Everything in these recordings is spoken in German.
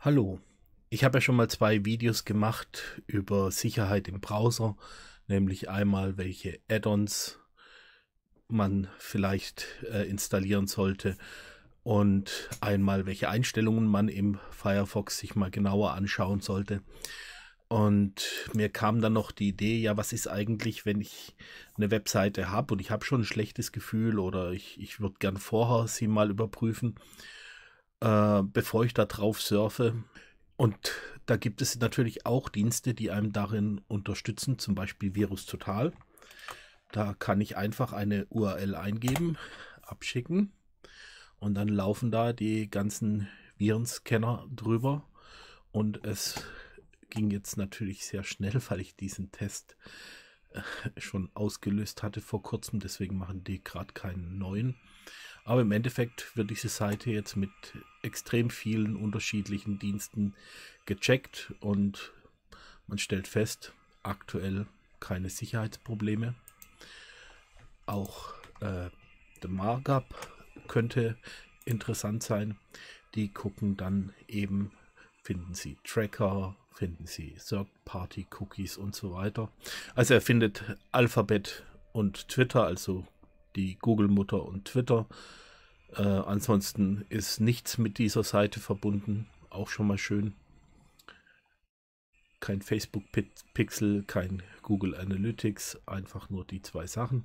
Hallo. Ich habe ja schon mal zwei Videos gemacht über Sicherheit im Browser, nämlich einmal welche Add-ons man vielleicht äh, installieren sollte und einmal welche Einstellungen man im Firefox sich mal genauer anschauen sollte. Und mir kam dann noch die Idee, ja, was ist eigentlich, wenn ich eine Webseite habe und ich habe schon ein schlechtes Gefühl oder ich, ich würde gern vorher sie mal überprüfen äh, bevor ich da drauf surfe. Und da gibt es natürlich auch Dienste, die einem darin unterstützen, zum Beispiel Virus Total. Da kann ich einfach eine URL eingeben, abschicken und dann laufen da die ganzen Virenscanner drüber. Und es ging jetzt natürlich sehr schnell, weil ich diesen Test äh, schon ausgelöst hatte vor kurzem. Deswegen machen die gerade keinen neuen. Aber im Endeffekt wird diese Seite jetzt mit extrem vielen unterschiedlichen Diensten gecheckt und man stellt fest, aktuell keine Sicherheitsprobleme. Auch äh, der Markup könnte interessant sein. Die gucken dann eben, finden sie Tracker, finden sie Third-Party-Cookies und so weiter. Also er findet Alphabet und Twitter, also die Google-Mutter und Twitter äh, ansonsten ist nichts mit dieser Seite verbunden. Auch schon mal schön. Kein Facebook-Pixel, kein Google Analytics, einfach nur die zwei Sachen.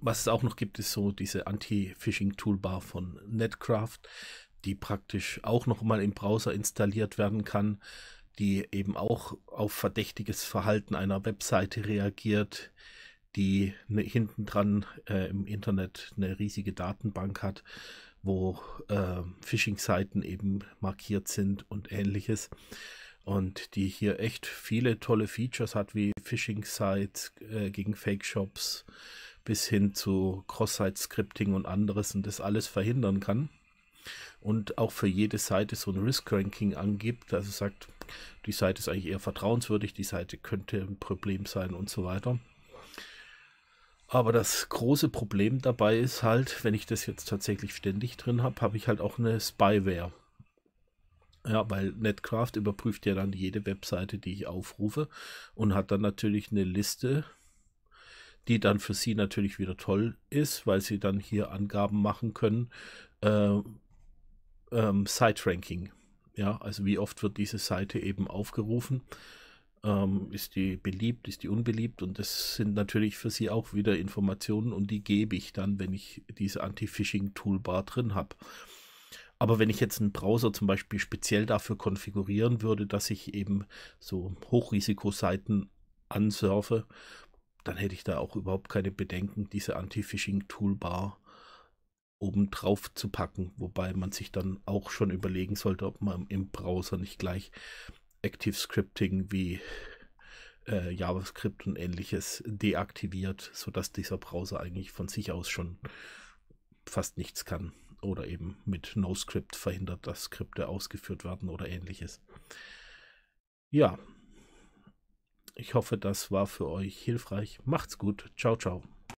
Was es auch noch gibt, ist so diese Anti-Phishing-Toolbar von Netcraft, die praktisch auch nochmal im Browser installiert werden kann, die eben auch auf verdächtiges Verhalten einer Webseite reagiert, die ne, hinten dran äh, im Internet eine riesige Datenbank hat, wo äh, Phishing-Seiten eben markiert sind und ähnliches. Und die hier echt viele tolle Features hat, wie Phishing-Sites äh, gegen Fake-Shops bis hin zu Cross-Site-Scripting und anderes und das alles verhindern kann und auch für jede Seite so ein Risk Ranking angibt, also sagt, die Seite ist eigentlich eher vertrauenswürdig, die Seite könnte ein Problem sein und so weiter. Aber das große Problem dabei ist halt, wenn ich das jetzt tatsächlich ständig drin habe, habe ich halt auch eine Spyware. Ja, weil Netcraft überprüft ja dann jede Webseite, die ich aufrufe und hat dann natürlich eine Liste, die dann für sie natürlich wieder toll ist, weil sie dann hier Angaben machen können. Äh, ähm, Site-Ranking. Ja, also wie oft wird diese Seite eben aufgerufen. Ähm, ist die beliebt, ist die unbeliebt? Und das sind natürlich für Sie auch wieder Informationen und die gebe ich dann, wenn ich diese Anti-Phishing-Toolbar drin habe. Aber wenn ich jetzt einen Browser zum Beispiel speziell dafür konfigurieren würde, dass ich eben so Hochrisikoseiten ansurfe, dann hätte ich da auch überhaupt keine Bedenken, diese Anti-Phishing-Toolbar oben drauf zu packen. Wobei man sich dann auch schon überlegen sollte, ob man im Browser nicht gleich Active Scripting wie äh, JavaScript und ähnliches deaktiviert, sodass dieser Browser eigentlich von sich aus schon fast nichts kann. Oder eben mit NoScript verhindert, dass Skripte ausgeführt werden oder ähnliches. Ja, ich hoffe, das war für euch hilfreich. Macht's gut. Ciao, ciao.